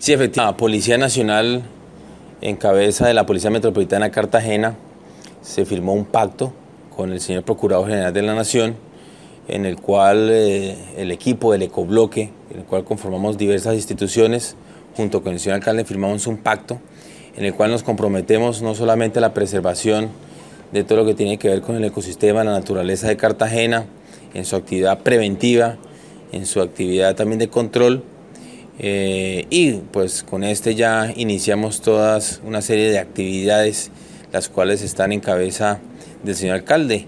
Sí, efectivamente, ah, la Policía Nacional, en cabeza de la Policía Metropolitana Cartagena, se firmó un pacto con el señor Procurador General de la Nación, en el cual eh, el equipo del Ecobloque, en el cual conformamos diversas instituciones, junto con el señor alcalde firmamos un pacto en el cual nos comprometemos no solamente a la preservación de todo lo que tiene que ver con el ecosistema, la naturaleza de Cartagena, en su actividad preventiva, en su actividad también de control, eh, y pues con este ya iniciamos todas una serie de actividades, las cuales están en cabeza del señor alcalde,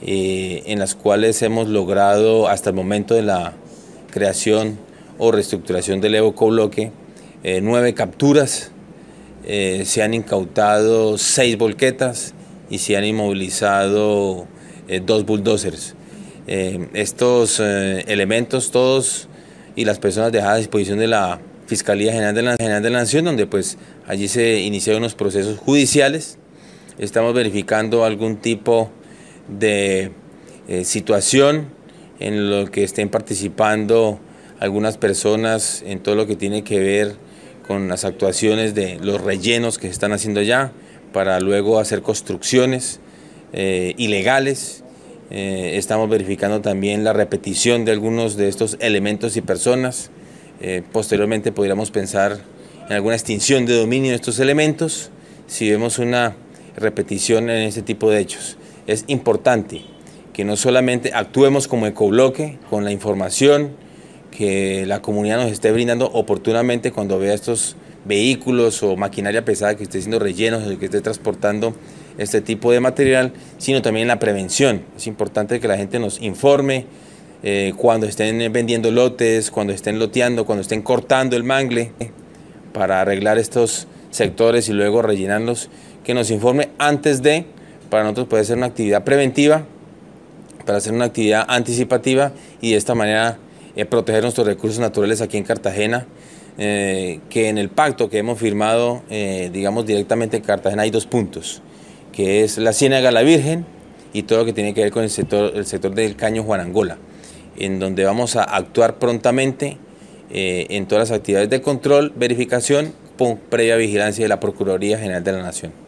eh, en las cuales hemos logrado hasta el momento de la creación o reestructuración del evoco eh, nueve capturas, eh, se han incautado seis volquetas y se han inmovilizado dos bulldozers. estos elementos todos y las personas dejadas a disposición de la Fiscalía General de la, General de Nación, donde pues allí se iniciaron unos procesos judiciales. Estamos verificando algún tipo de eh, situación en lo que estén participando algunas personas en todo lo que tiene que ver con las actuaciones de los rellenos que se están haciendo allá para luego hacer construcciones eh, ilegales eh, estamos verificando también la repetición de algunos de estos elementos y personas. Eh, posteriormente podríamos pensar en alguna extinción de dominio de estos elementos si vemos una repetición en ese tipo de hechos. Es importante que no solamente actuemos como ecobloque con la información que la comunidad nos esté brindando oportunamente cuando vea estos vehículos o maquinaria pesada que esté siendo rellenos o que esté transportando este tipo de material, sino también la prevención. Es importante que la gente nos informe eh, cuando estén vendiendo lotes, cuando estén loteando, cuando estén cortando el mangle, para arreglar estos sectores y luego rellenarlos, que nos informe antes de, para nosotros puede ser una actividad preventiva, para hacer una actividad anticipativa y de esta manera eh, proteger nuestros recursos naturales aquí en Cartagena. Eh, que en el pacto que hemos firmado, digamos directamente en Cartagena, hay dos puntos que es la Ciénaga La Virgen y todo lo que tiene que ver con el sector, sector del Caño Juanangola, en donde vamos a actuar prontamente eh, en todas las actividades de control, verificación, previa vigilancia de la Procuraduría General de la Nación.